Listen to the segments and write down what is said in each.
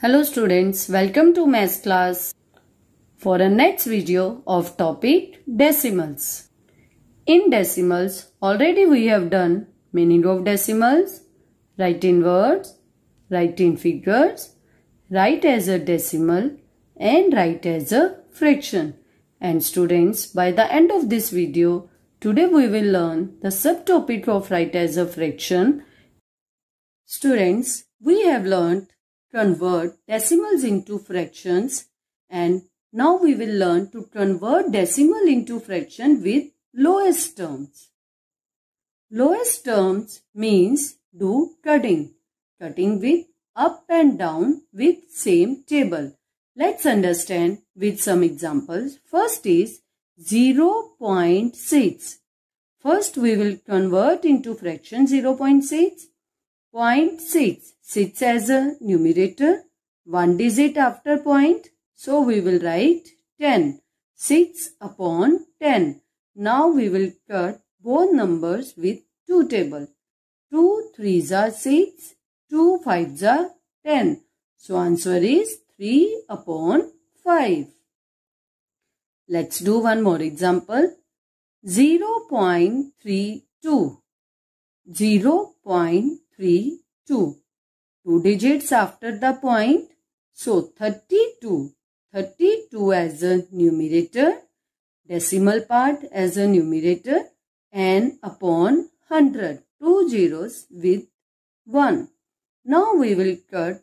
Hello students, welcome to math class for a next video of topic decimals. In decimals, already we have done meaning of decimals, write in words, write in figures, write as a decimal and write as a fraction. And students, by the end of this video, today we will learn the subtopic of right as a fraction. Students, we have learned convert decimals into fractions and now we will learn to convert decimal into fraction with lowest terms. Lowest terms means do cutting. Cutting with up and down with same table. Let's understand with some examples. First is 0.6. First we will convert into fraction 0.6. 0.6. 6 as a numerator. 1 digit after point. So we will write 10. 6 upon 10. Now we will cut both numbers with 2 table. 2 3s are 6. 2 5s are 10. So answer is 3 upon 5. Let's do one more example. 0 0.32 0 0.32 Two digits after the point. So 32. 32 as a numerator. Decimal part as a numerator. And upon 100. Two zeros with 1. Now we will cut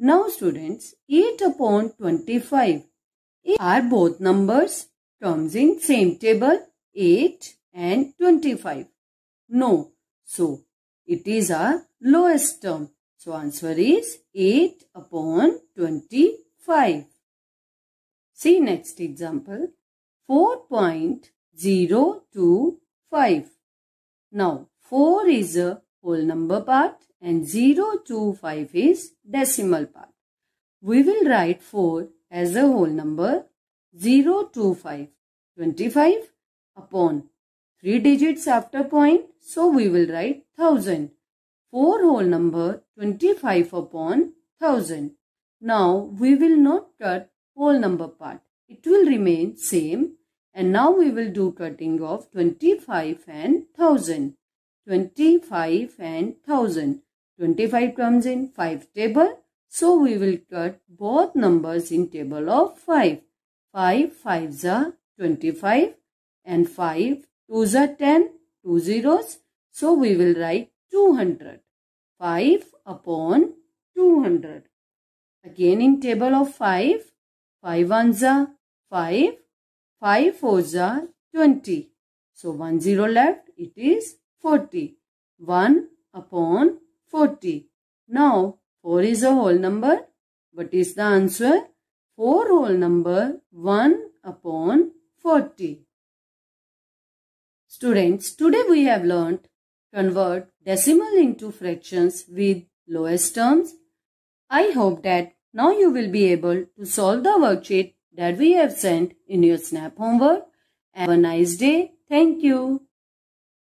Now students, 8 upon 25 are both numbers terms in same table 8 and 25. No. So, it is a lowest term. So, answer is 8 upon 25. See next example. 4.025. Now, 4 is a whole number part and 0 to 5 is decimal part. We will write 4 as a whole number 0 to 5. 25 upon 3 digits after point so we will write 1000. 4 whole number 25 upon 1000. Now we will not cut whole number part. It will remain same and now we will do cutting of 25 and 1000. 25 and 1000. 25 comes in 5 table. So we will cut both numbers in table of 5. 5 5s are 25 and 5 2s are 10, 2 zeros. So we will write 200. 5 upon 200. Again in table of 5, 5 1s are 5, 5 4s are 20. So 1 0 left, it is 40. 1 upon 40. Now, 4 is a whole number. What is the answer? 4 whole number 1 upon 40. Students, today we have learnt convert decimal into fractions with lowest terms. I hope that now you will be able to solve the worksheet that we have sent in your SNAP homework. Have a nice day. Thank you.